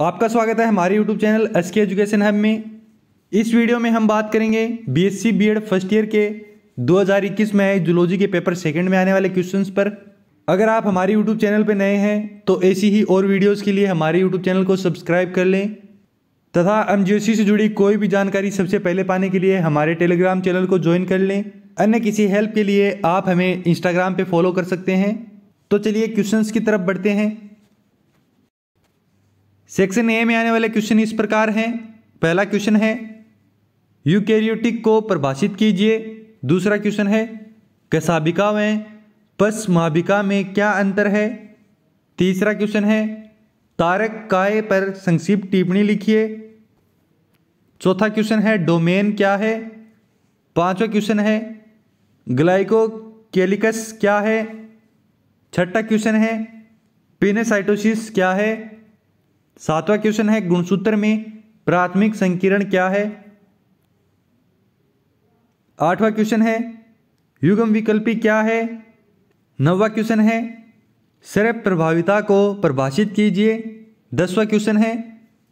आपका स्वागत है हमारे YouTube channel S K education hub में इस वीडियो में हम बात करेंगे बी एड फर्स्ट ईयर के 2021 में आए जुलॉजी के पेपर सेकंड में आने वाले क्वेश्चंस पर अगर आप हमारे YouTube चैनल पर नए हैं तो ऐसी ही और वीडियोस के लिए हमारे YouTube चैनल को सब्सक्राइब कर लें तथा एम से जुड़ी कोई भी जानकारी सबसे पहले पाने के लिए हमारे टेलीग्राम चैनल को ज्वाइन कर लें अन्य किसी हेल्प के लिए आप हमें इंस्टाग्राम पर फॉलो कर सकते हैं तो चलिए क्वेश्चन की तरफ बढ़ते हैं सेक्शन ए में आने वाले क्वेश्चन इस प्रकार हैं पहला क्वेश्चन है यूकैरियोटिक को परिभाषित कीजिए दूसरा क्वेश्चन है कसाबिका में पश्चिमाबिका में क्या अंतर है तीसरा क्वेश्चन है तारक काय पर संक्षिप्त टिप्पणी लिखिए चौथा क्वेश्चन है डोमेन क्या है पांचवा क्वेश्चन है ग्लाइको कैलिकस क्या है छठा क्वेश्चन है पिनेसाइटोसिस क्या है सातवां क्वेश्चन है गुणसूत्र में प्राथमिक संकीर्ण क्या है आठवां क्वेश्चन है युगम विकल्पी क्या है नौवा क्वेश्चन है सर्व प्रभाविता को परिभाषित कीजिए दसवा क्वेश्चन है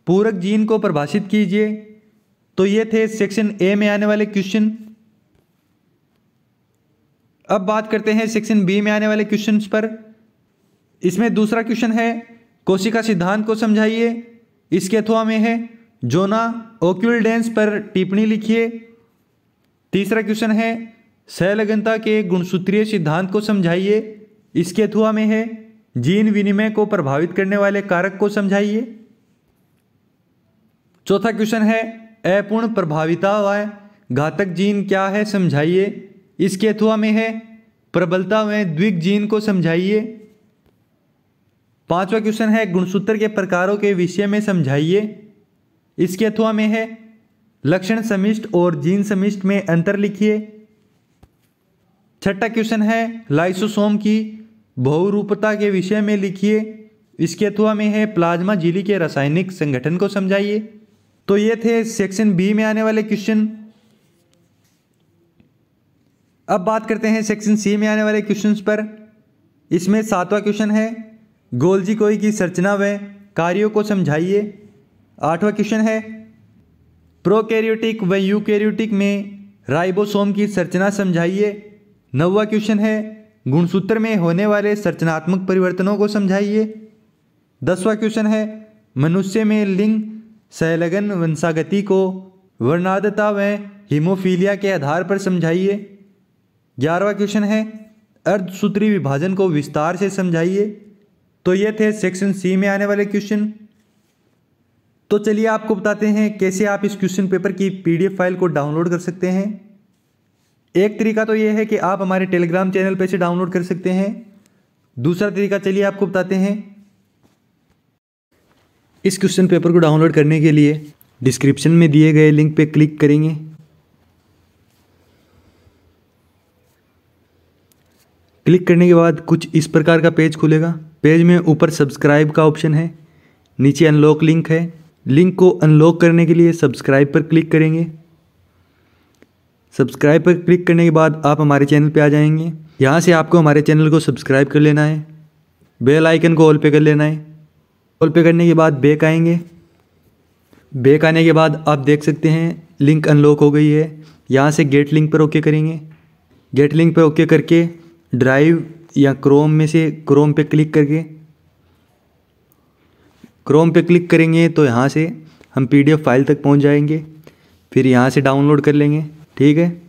पूरक जीन को परिभाषित कीजिए तो ये थे सेक्शन ए में आने वाले क्वेश्चन अब बात करते हैं सेक्शन बी में आने वाले क्वेश्चंस पर इसमें दूसरा क्वेश्चन है कोशिका सिद्धांत को समझाइए इसके अथवा में है जोना ओक्यूलडेंस पर टिप्पणी लिखिए तीसरा क्वेश्चन है सहलग्नता के गुणसूत्रीय सिद्धांत को समझाइए इसके अथवा में है जीन विनिमय को प्रभावित करने वाले कारक को समझाइए चौथा क्वेश्चन है अपूर्ण प्रभाविता व घातक जीन क्या है समझाइए इसके अथवा में है प्रबलता में द्विग जीन को समझाइए पांचवा क्वेश्चन है गुणसूत्र के प्रकारों के विषय में समझाइए इसके अथवा में है लक्षण समिष्ट और जीन समिष्ट में अंतर लिखिए छठा क्वेश्चन है लाइसोसोम की बहुरूपता के विषय में लिखिए इसके अथवा में है प्लाज्मा झीली के रासायनिक संगठन को समझाइए तो ये थे सेक्शन बी में आने वाले क्वेश्चन अब बात करते हैं सेक्शन सी में आने वाले क्वेश्चंस पर इसमें सातवां क्वेश्चन है गोलजी कोई की संरचना व कार्यों को समझाइए आठवां क्वेश्चन है प्रोकैरियोटिक व यूकैरियोटिक में राइबोसोम की संरचना समझाइए नौवा क्वेश्चन है गुणसूत्र में होने वाले संरचनात्मक परिवर्तनों को समझाइए दसवां क्वेश्चन है मनुष्य में लिंग सहलगन वंशागति को वर्णादता व हीमोफीलिया के आधार पर समझाइए ग्यारहवा क्वेश्चन है अर्धसूत्री विभाजन को विस्तार से समझाइए तो ये थे सेक्शन सी में आने वाले क्वेश्चन तो चलिए आपको बताते हैं कैसे आप इस क्वेश्चन पेपर की पीडीएफ फाइल को डाउनलोड कर सकते हैं एक तरीका तो ये है कि आप हमारे टेलीग्राम चैनल पर से डाउनलोड कर सकते हैं दूसरा तरीका चलिए आपको बताते हैं इस क्वेश्चन पेपर को डाउनलोड करने के लिए डिस्क्रिप्शन में दिए गए लिंक पर क्लिक करेंगे क्लिक करने के बाद कुछ इस प्रकार का पेज खुलेगा पेज में ऊपर सब्सक्राइब का ऑप्शन है नीचे अनलॉक लिंक है लिंक को अनलॉक करने के लिए सब्सक्राइब पर क्लिक करेंगे सब्सक्राइब पर क्लिक करने के बाद आप हमारे चैनल पर आ जाएंगे यहाँ से आपको हमारे चैनल को सब्सक्राइब कर लेना है बेल आइकन को ऑल पे कर लेना है ऑल पे करने के बाद बैक आएंगे बैक आने के बाद आप देख सकते हैं लिंक अनलॉक हो गई है यहाँ से गेट लिंक पर ओके करेंगे गेट लिंक पर ओके करके ड्राइव या क्रोम में से क्रोम पे क्लिक करके क्रोम पे क्लिक करेंगे तो यहाँ से हम पीडीएफ फाइल तक पहुँच जाएंगे फिर यहाँ से डाउनलोड कर लेंगे ठीक है